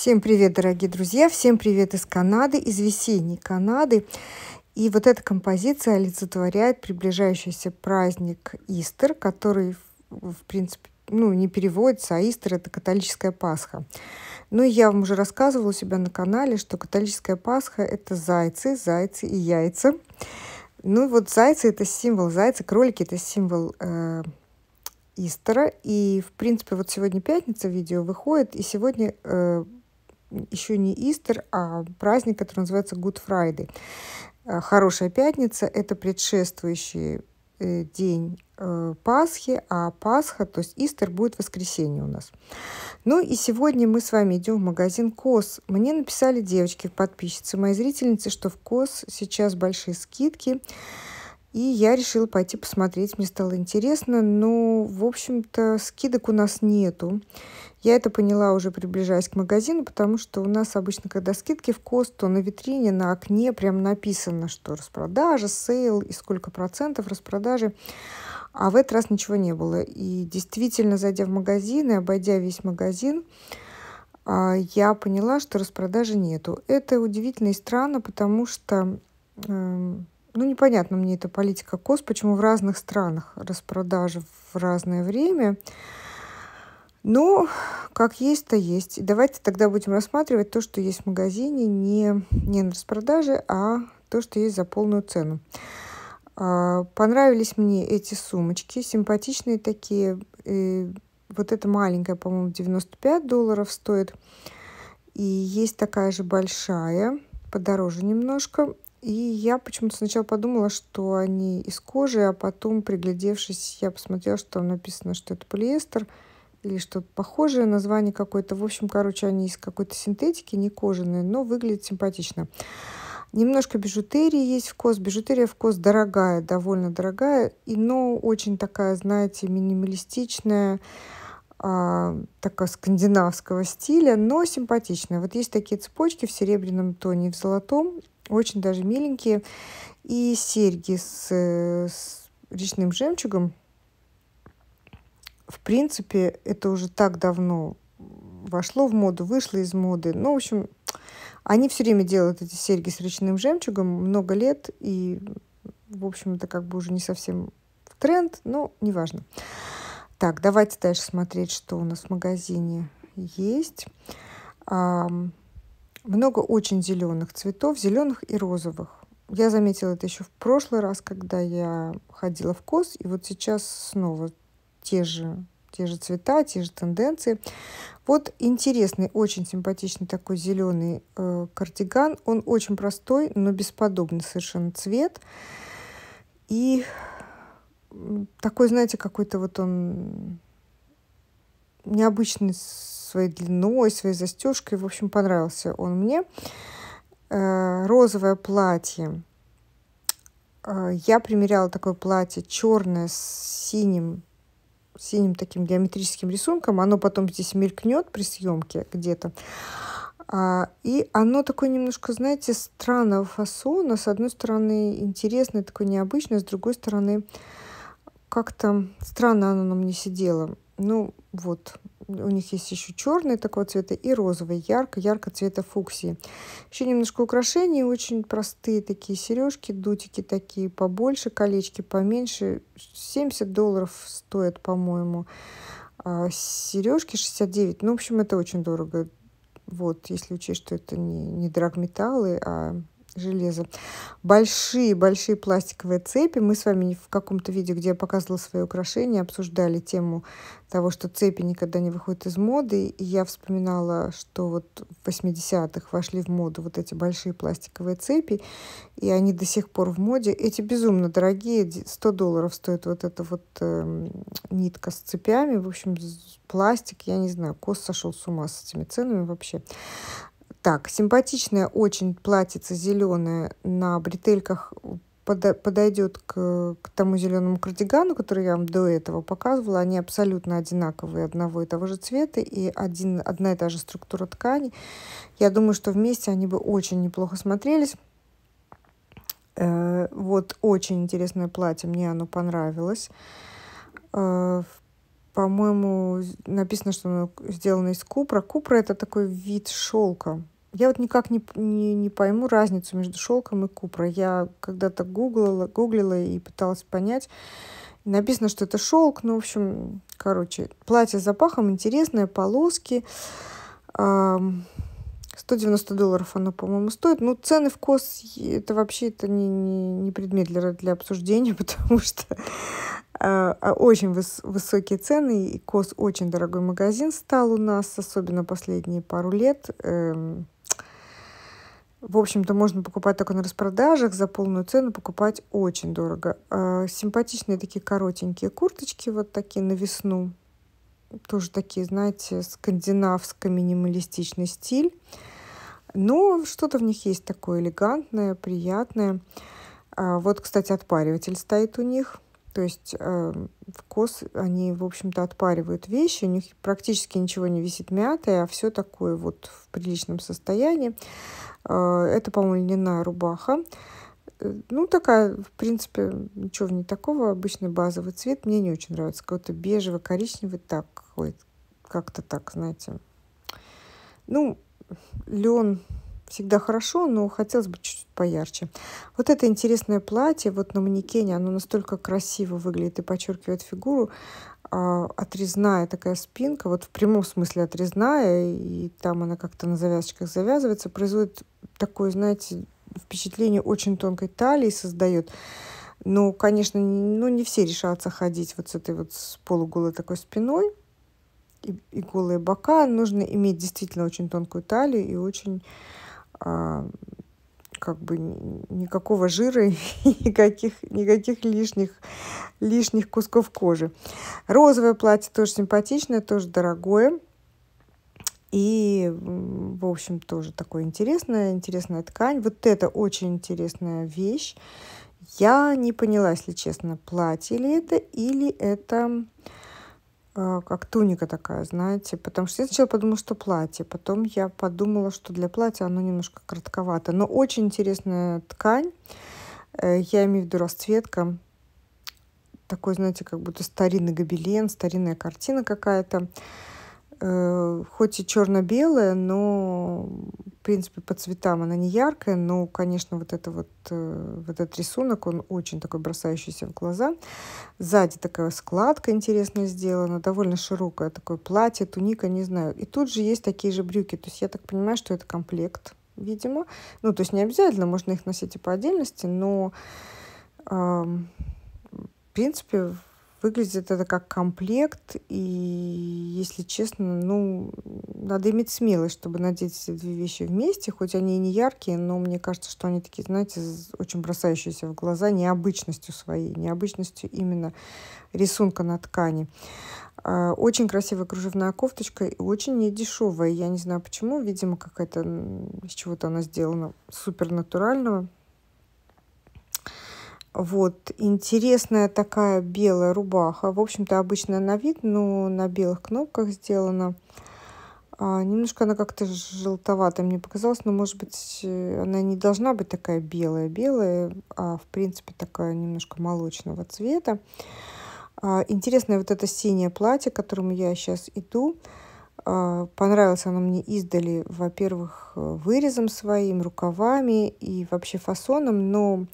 Всем привет, дорогие друзья! Всем привет из Канады, из весенней Канады. И вот эта композиция олицетворяет приближающийся праздник Истер, который, в принципе, ну, не переводится, а Истер – это католическая Пасха. Ну, я вам уже рассказывала у себя на канале, что католическая Пасха – это зайцы, зайцы и яйца. Ну, вот зайцы – это символ зайца, кролики – это символ э, Истера. И, в принципе, вот сегодня пятница, видео выходит, и сегодня э, еще не Истер, а праздник, который называется Good Friday. Э, Хорошая пятница – это предшествующий э, день э, Пасхи, а Пасха, то есть Истер, будет в воскресенье у нас. Ну и сегодня мы с вами идем в магазин КОС. Мне написали девочки, подписчицы, мои зрительницы, что в КОС сейчас большие скидки. И я решила пойти посмотреть, мне стало интересно, но, в общем-то, скидок у нас нету. Я это поняла уже приближаясь к магазину, потому что у нас обычно, когда скидки в КОС, то на витрине, на окне прям написано, что распродажа, сейл и сколько процентов распродажи. А в этот раз ничего не было. И действительно, зайдя в магазин и обойдя весь магазин, а, я поняла, что распродажи нету. Это удивительно и странно, потому что, эм, ну, непонятно мне эта политика КОС, почему в разных странах распродажи в разное время. Ну, как есть, то есть. Давайте тогда будем рассматривать то, что есть в магазине, не, не на распродаже, а то, что есть за полную цену. А, понравились мне эти сумочки, симпатичные такие. И э, вот эта маленькая, по-моему, 95 долларов стоит. И есть такая же большая, подороже немножко. И я почему-то сначала подумала, что они из кожи, а потом, приглядевшись, я посмотрела, что там написано, что это полиэстер – или что-то похожее, название какое-то. В общем, короче, они из какой-то синтетики, не кожаные, но выглядят симпатично. Немножко бижутерии есть в кос. Бижутерия в кос дорогая, довольно дорогая, и, но очень такая, знаете, минималистичная, а, такая скандинавского стиля, но симпатичная. Вот есть такие цепочки в серебряном тоне в золотом, очень даже миленькие. И серьги с, с речным жемчугом в принципе, это уже так давно вошло в моду, вышло из моды. Ну, в общем, они все время делают эти серьги с речным жемчугом много лет, и, в общем, это как бы уже не совсем в тренд, но неважно. Так, давайте дальше смотреть, что у нас в магазине есть. А, много очень зеленых цветов, зеленых и розовых. Я заметила это еще в прошлый раз, когда я ходила в КОС, и вот сейчас снова те же, те же цвета, те же тенденции. Вот интересный, очень симпатичный такой зеленый э, кардиган. Он очень простой, но бесподобный совершенно цвет. И такой, знаете, какой-то вот он необычный своей длиной, своей застежкой. В общем, понравился он мне. Э, розовое платье. Э, я примеряла такое платье черное с синим синим таким геометрическим рисунком. Оно потом здесь мелькнет при съемке где-то. А, и оно такое немножко, знаете, странного фасона. С одной стороны, интересное, такое необычное, с другой стороны, как-то странно оно на мне сидело. Ну, вот, у них есть еще черный такого цвета и розовый, ярко-ярко цвета фуксии. Еще немножко украшений, очень простые такие сережки, дутики такие побольше, колечки поменьше. 70 долларов стоят, по-моему. А сережки 69. Ну, в общем, это очень дорого. Вот, если учесть, что это не, не драгметаллы, а железа. Большие-большие пластиковые цепи. Мы с вами в каком-то видео где я показывала свои украшения, обсуждали тему того, что цепи никогда не выходят из моды. И я вспоминала, что вот в 80-х вошли в моду вот эти большие пластиковые цепи, и они до сих пор в моде. Эти безумно дорогие, 100 долларов стоит вот эта вот э, нитка с цепями. В общем, пластик, я не знаю, Кост сошел с ума с этими ценами вообще. Так, симпатичная очень платьица зеленая на бретельках э, подойдет к, к тому зеленому кардигану, который я вам до этого показывала. Они абсолютно одинаковые, одного и того же цвета и один, одна и та же структура ткани. Я думаю, что вместе они бы очень неплохо смотрелись. Э, вот очень интересное платье, мне оно понравилось. Э, По-моему, написано, что оно сделано из купра. Купра – это такой вид шелка, я вот никак не, не, не пойму разницу между шелком и купра. Я когда-то гуглила, гуглила и пыталась понять. Написано, что это шелк. Ну, в общем, короче, платье с запахом интересное, полоски. 190 долларов оно, по-моему, стоит. Ну, цены в кос это вообще это не, не, не предмет для, для обсуждения, потому что э, очень выс, высокие цены, и кос очень дорогой магазин стал у нас, особенно последние пару лет. Э, в общем-то, можно покупать только на распродажах, за полную цену покупать очень дорого. А симпатичные такие коротенькие курточки, вот такие на весну. Тоже такие, знаете, скандинавско-минималистичный стиль. Но что-то в них есть такое элегантное, приятное. А вот, кстати, отпариватель стоит у них – то есть э, эм, в КОС они, в общем-то, отпаривают вещи, у них практически ничего не висит мятое, а все такое вот в приличном состоянии. Э, это, по-моему, льняная рубаха. Э, ну, такая, в принципе, ничего в ней такого. Обычный базовый цвет. Мне не очень нравится. Какой-то бежевый, коричневый, так, как-то так, знаете. Ну, лен всегда хорошо, но хотелось бы чуть-чуть поярче. Вот это интересное платье, вот на манекене, оно настолько красиво выглядит и подчеркивает фигуру. А, отрезная такая спинка, вот в прямом смысле отрезная, и там она как-то на завязочках завязывается, производит такое, знаете, впечатление очень тонкой талии создает. Ну, конечно, ну, не все решатся ходить вот с этой вот с полуголой такой спиной и, и голые бока. Нужно иметь действительно очень тонкую талию и очень а, как бы никакого жира и никаких, никаких лишних, лишних кусков кожи. Розовое платье тоже симпатичное, тоже дорогое. И, в общем, тоже такое интересное, интересная ткань. Вот это очень интересная вещь. Я не поняла, если честно, платье ли это или это а, как туника такая, знаете, потому что я сначала подумала, что платье, потом я подумала, что для платья оно немножко коротковато, но очень интересная ткань, э, я имею в виду расцветка, такой, знаете, как будто старинный гобелен, старинная картина какая-то. Э, хоть и черно-белая, но, в принципе, по цветам она не яркая, но, конечно, вот, это вот, э, вот этот рисунок, он очень такой бросающийся в глаза. Сзади такая складка интересно сделана, довольно широкое такое платье, туника, не знаю. И тут же есть такие же брюки, то есть я так понимаю, что это комплект, видимо. Ну, то есть не обязательно, можно их носить и по отдельности, но, э, в принципе, Выглядит это как комплект, и, если честно, ну, надо иметь смелость, чтобы надеть эти две вещи вместе, хоть они и не яркие, но мне кажется, что они такие, знаете, очень бросающиеся в глаза необычностью своей, необычностью именно рисунка на ткани. А, очень красивая кружевная кофточка и очень недешевая. Я не знаю почему, видимо, какая-то из чего-то она сделана супер натурального. Вот, интересная такая белая рубаха. В общем-то, обычно на вид, но на белых кнопках сделана. А, немножко она как-то желтоватая мне показалась, но, может быть, э, она не должна быть такая белая-белая, а, в принципе, такая немножко молочного цвета. А, интересное вот это синее платье, к которому я сейчас иду. А, понравилось оно мне издали, во-первых, э, вырезом своим, рукавами и вообще фасоном, но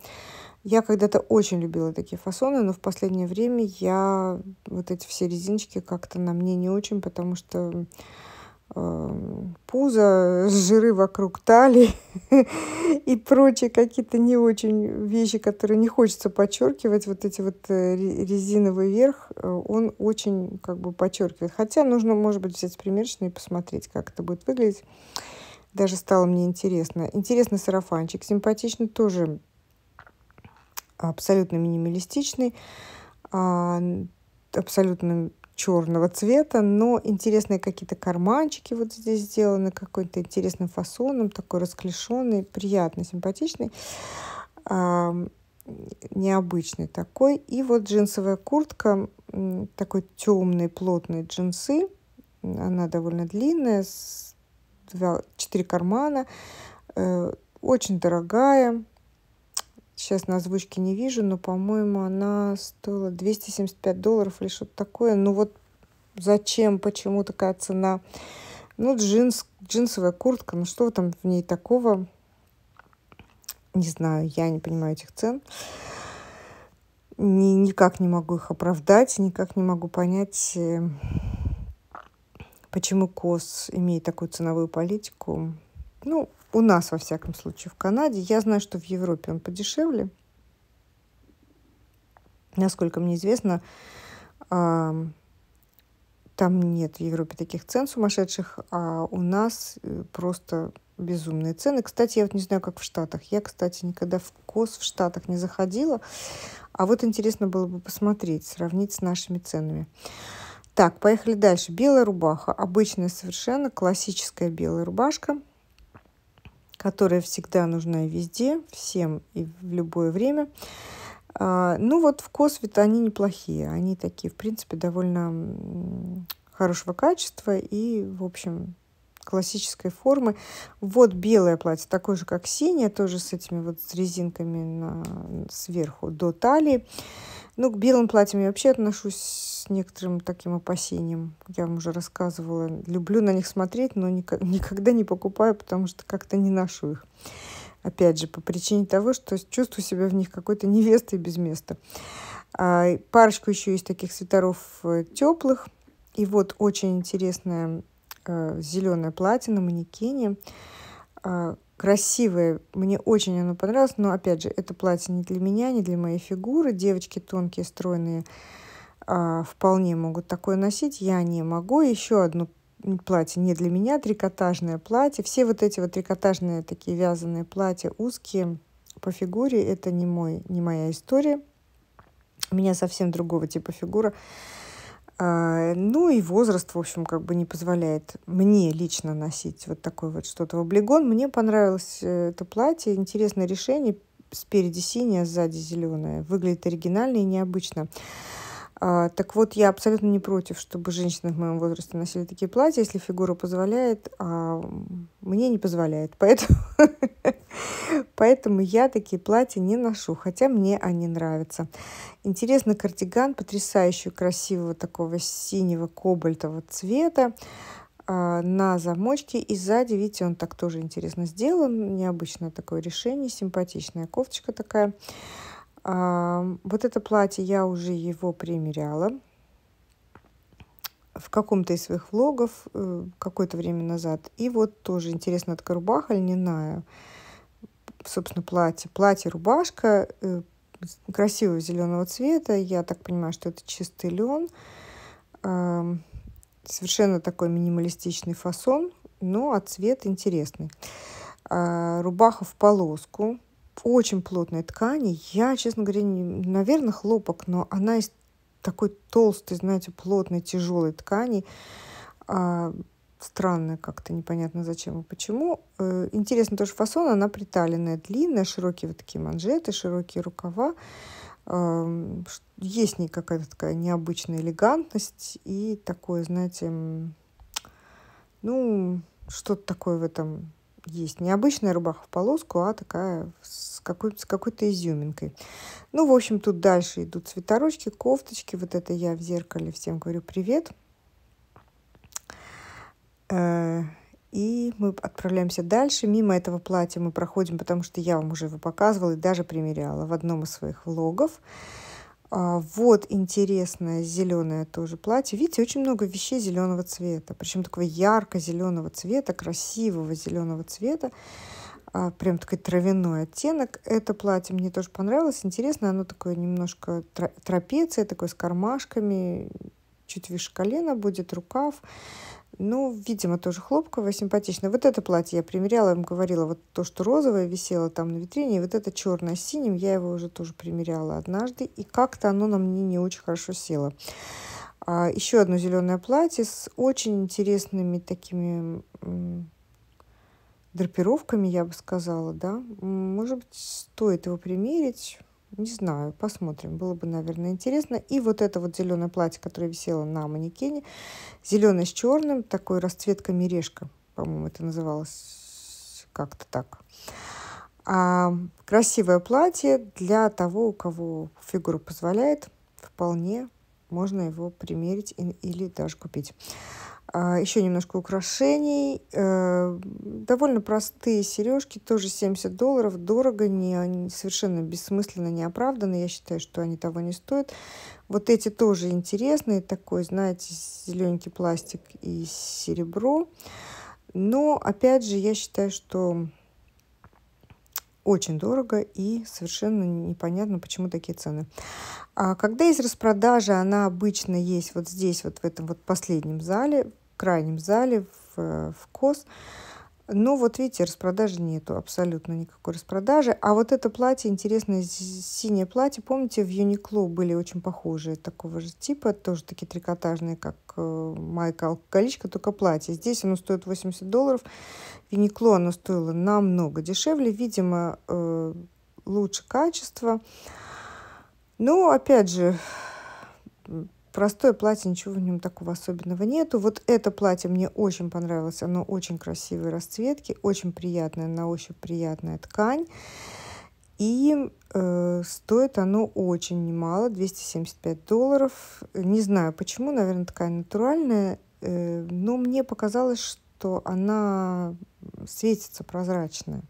я когда-то очень любила такие фасоны, но в последнее время я вот эти все резиночки как-то на мне не очень, потому что эм, пузо, жиры вокруг талии и прочие какие-то не очень вещи, которые не хочется подчеркивать. Вот эти вот э, резиновый верх, э, он очень как бы подчеркивает. Хотя нужно, может быть, взять примерочный и посмотреть, как это будет выглядеть. Даже стало мне интересно. Интересный сарафанчик, симпатично тоже абсолютно минималистичный, а, абсолютно черного цвета, но интересные какие-то карманчики вот здесь сделаны, какой-то интересным фасоном, такой расклешенный, приятный, симпатичный, а, необычный такой. И вот джинсовая куртка, такой темные плотные джинсы, она довольно длинная, с 2, 4 кармана, э, очень дорогая, Сейчас на озвучке не вижу, но, по-моему, она стоила 275 долларов или что-то такое. Ну вот зачем, почему такая цена? Ну, джинс, джинсовая куртка, ну что там в ней такого? Не знаю, я не понимаю этих цен. Ни, никак не могу их оправдать, никак не могу понять, э, почему КОС имеет такую ценовую политику. Ну, у нас, во всяком случае, в Канаде. Я знаю, что в Европе он подешевле. Насколько мне известно, там нет в Европе таких цен сумасшедших, а у нас э, просто безумные цены. Кстати, я вот не знаю, как в Штатах. Я, кстати, никогда в КОС в Штатах не заходила. А вот интересно было бы посмотреть, сравнить с нашими ценами. Так, поехали дальше. Белая рубаха. Обычная совершенно классическая белая рубашка – которая всегда нужна везде, всем и в любое время. А, ну вот в Косвит они неплохие, они такие, в принципе, довольно хорошего качества и, в общем, классической формы. Вот белое платье, такое же, как синее, тоже с этими вот с резинками на, сверху до талии. Ну, к белым платьям я вообще отношусь с некоторым таким опасением. Я вам уже рассказывала. Люблю на них смотреть, но никогда не покупаю, потому что как-то не ношу их. Опять же, по причине того, что чувствую себя в них какой-то невестой без места. А парочку еще есть таких свитеров э, теплых. И вот очень интересная зеленое платье на манекене. А, красивое, мне очень оно понравилось, но, опять же, это платье не для меня, не для моей фигуры. Девочки тонкие, стройные а, вполне могут такое носить, я не могу. Еще одно платье не для меня, трикотажное платье. Все вот эти вот трикотажные такие вязаные платья узкие по фигуре, это не, мой, не моя история. У меня совсем другого типа фигура. А, ну и возраст, в общем, как бы не позволяет мне лично носить вот такое вот что-то в облигон. Мне понравилось э, это платье, интересное решение. Спереди синее, сзади зеленое. Выглядит оригинально и необычно. А, так вот, я абсолютно не против, чтобы женщины в моем возрасте носили такие платья, если фигура позволяет, а мне не позволяет. Поэтому, Поэтому я такие платья не ношу, хотя мне они нравятся. Интересно, кардиган потрясающий, красивого такого синего кобальтового цвета а, на замочке и сзади, видите, он так тоже интересно сделан, необычное такое решение, симпатичная кофточка такая. А, вот это платье я уже его примеряла в каком-то из своих влогов э, какое-то время назад. И вот тоже интересно, это рубаха льняная, собственно, платье. Платье-рубашка э, красивого зеленого цвета. Я так понимаю, что это чистый лен. Совершенно такой минималистичный фасон, но а цвет интересный. Рубаха в полоску очень плотной ткани. Я, честно говоря, не, наверное, хлопок, но она из такой толстой, знаете, плотной, тяжелой ткани. А, странная как-то, непонятно зачем и почему. Э, интересно тоже фасон, она приталенная, длинная, широкие вот такие манжеты, широкие рукава. Э, есть в ней какая-то такая необычная элегантность и такое, знаете, ну, что-то такое в этом есть. необычная рубаха в полоску, а такая с, какой, с какой-то изюминкой. Ну, в общем, тут дальше идут цветорочки, кофточки. Вот это я в зеркале всем говорю привет. Э, и мы отправляемся дальше. Мимо этого платья мы проходим, потому что я вам уже его показывала и даже примеряла в одном из своих влогов. А, вот интересное зеленое тоже платье. Видите, очень много вещей зеленого цвета. Причем такого ярко-зеленого цвета, красивого зеленого цвета. А, прям такой травяной оттенок. Это платье мне тоже понравилось. Интересно, оно такое немножко трапеция, такое с кармашками. Чуть выше колена будет рукав. Ну, видимо, тоже хлопковое, симпатичное Вот это платье я примеряла, я вам говорила, вот то, что розовое висело там на витрине, и вот это черное с синим, я его уже тоже примеряла однажды, и как-то оно на мне не очень хорошо село. А, еще одно зеленое платье с очень интересными такими драпировками, я бы сказала, да. Может быть, стоит его примерить. Не знаю, посмотрим. Было бы, наверное, интересно. И вот это вот зеленое платье, которое висело на манекене. Зеленое с черным, такой расцветка мережка, по-моему, это называлось как-то так. А, красивое платье для того, у кого фигура позволяет, вполне можно его примерить или даже купить. А, еще немножко украшений. Э, довольно простые сережки, тоже 70 долларов. Дорого, не, совершенно бессмысленно, неоправданно. Я считаю, что они того не стоят. Вот эти тоже интересные. Такой, знаете, зелененький пластик и серебро. Но, опять же, я считаю, что очень дорого и совершенно непонятно, почему такие цены. А когда есть распродажа, она обычно есть вот здесь, вот в этом вот последнем зале, крайнем зале, в, э, в КОС. Но ну, вот видите, распродажи нету, абсолютно никакой распродажи. А вот это платье, интересное синее платье, помните, в Юникло были очень похожие такого же типа, тоже такие трикотажные, как э, майка алкоголичка, только платье. Здесь оно стоит 80 долларов, в Юникло оно стоило намного дешевле, видимо, э, лучше качество. Но, ну, опять же, Простое платье, ничего в нем такого особенного нету. Вот это платье мне очень понравилось. Оно очень красивой расцветки, очень приятная на ощупь приятная ткань. И э, стоит оно очень немало, 275 долларов. Не знаю почему, наверное, ткань натуральная, э, но мне показалось, что она светится прозрачная.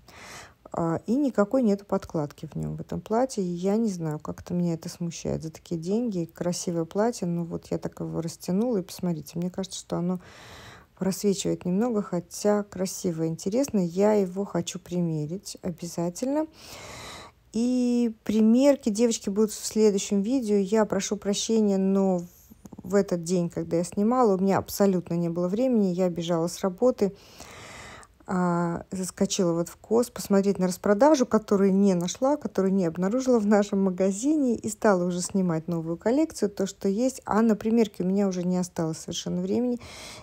А, и никакой нет подкладки в нем, в этом платье. Я не знаю, как-то меня это смущает. За такие деньги, красивое платье, Но ну вот я так его растянула, и посмотрите, мне кажется, что оно просвечивает немного, хотя красиво, интересно. Я его хочу примерить обязательно. И примерки, девочки, будут в следующем видео. Я прошу прощения, но в этот день, когда я снимала, у меня абсолютно не было времени, я бежала с работы а заскочила вот в КОС посмотреть на распродажу, которую не нашла, которую не обнаружила в нашем магазине и стала уже снимать новую коллекцию, то, что есть. А на примерке у меня уже не осталось совершенно времени.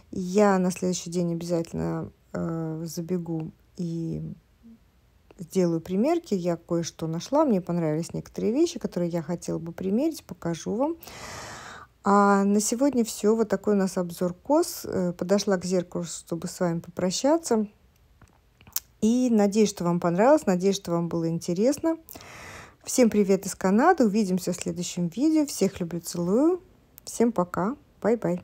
Я на следующий день обязательно э, забегу и сделаю примерки. Я кое-что нашла, мне понравились некоторые вещи, которые я хотела бы примерить, покажу вам. А на сегодня все. Вот такой у нас обзор КОС. Э, подошла к зеркалу, чтобы с вами попрощаться. И надеюсь, что вам понравилось, надеюсь, что вам было интересно. Всем привет из Канады, увидимся в следующем видео. Всех люблю, целую. Всем пока, бай-бай.